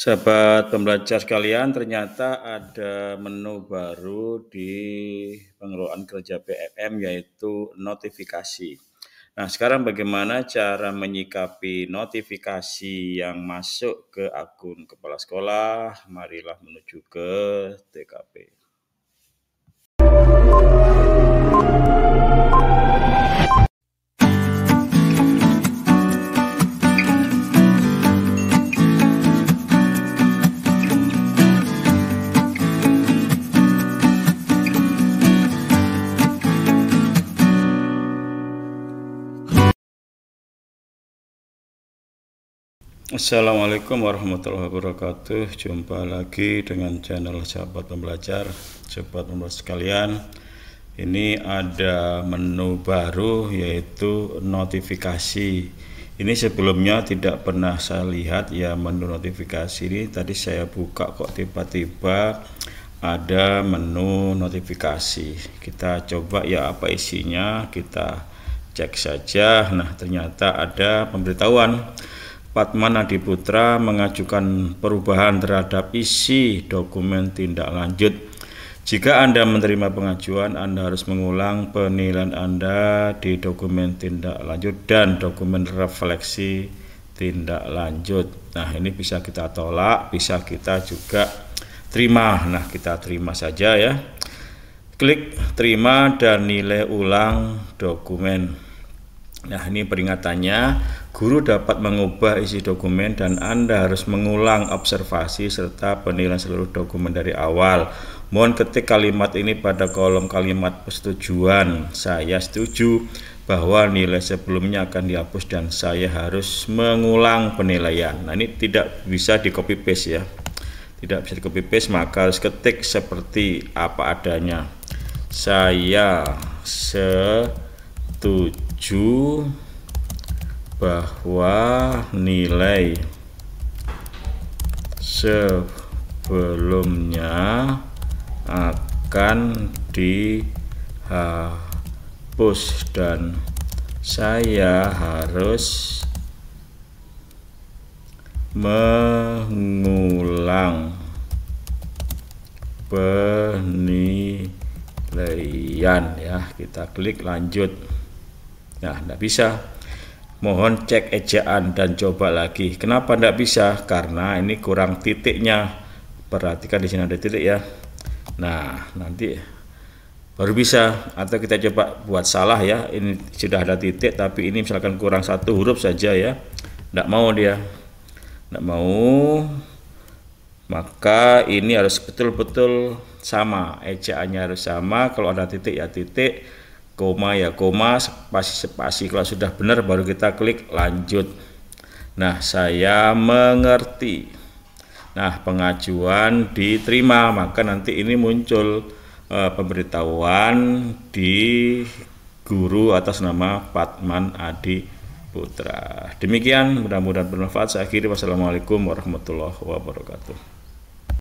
Sahabat pembelajar sekalian, ternyata ada menu baru di pengelolaan kerja PMM yaitu notifikasi. Nah, sekarang bagaimana cara menyikapi notifikasi yang masuk ke akun kepala sekolah? Marilah menuju ke TKP. Assalamualaikum warahmatullahi wabarakatuh Jumpa lagi dengan channel sahabat pembelajar Sahabat pembelajar sekalian Ini ada menu baru yaitu notifikasi Ini sebelumnya tidak pernah saya lihat ya menu notifikasi ini Tadi saya buka kok tiba-tiba ada menu notifikasi Kita coba ya apa isinya kita cek saja Nah ternyata ada pemberitahuan Patmana Putra mengajukan perubahan terhadap isi dokumen tindak lanjut. Jika Anda menerima pengajuan, Anda harus mengulang penilaian Anda di dokumen tindak lanjut dan dokumen refleksi tindak lanjut. Nah, ini bisa kita tolak, bisa kita juga terima. Nah, kita terima saja ya. Klik terima dan nilai ulang dokumen. Nah, ini peringatannya, guru dapat mengubah isi dokumen dan Anda harus mengulang observasi serta penilaian seluruh dokumen dari awal. Mohon ketik kalimat ini pada kolom kalimat persetujuan. Saya setuju bahwa nilai sebelumnya akan dihapus dan saya harus mengulang penilaian. Nah, ini tidak bisa di copy paste ya. Tidak bisa di copy paste, maka harus ketik seperti apa adanya. Saya setuju bahwa nilai sebelumnya akan dihapus dan saya harus mengulang penilaian ya kita klik lanjut Nah, tidak bisa. Mohon cek ejaan dan coba lagi. Kenapa tidak bisa? Karena ini kurang titiknya. Perhatikan di sini ada titik ya. Nah, nanti baru bisa atau kita coba buat salah ya. Ini sudah ada titik tapi ini misalkan kurang satu huruf saja ya. Tidak mau dia. Tidak mau. Maka ini harus betul-betul sama. Ejaannya harus sama. Kalau ada titik ya titik koma ya koma spasi spasi kalau sudah benar baru kita klik lanjut nah saya mengerti nah pengajuan diterima maka nanti ini muncul e, pemberitahuan di guru atas nama Patman Adi Putra demikian mudah-mudahan bermanfaat saya akhiri wassalamualaikum warahmatullahi wabarakatuh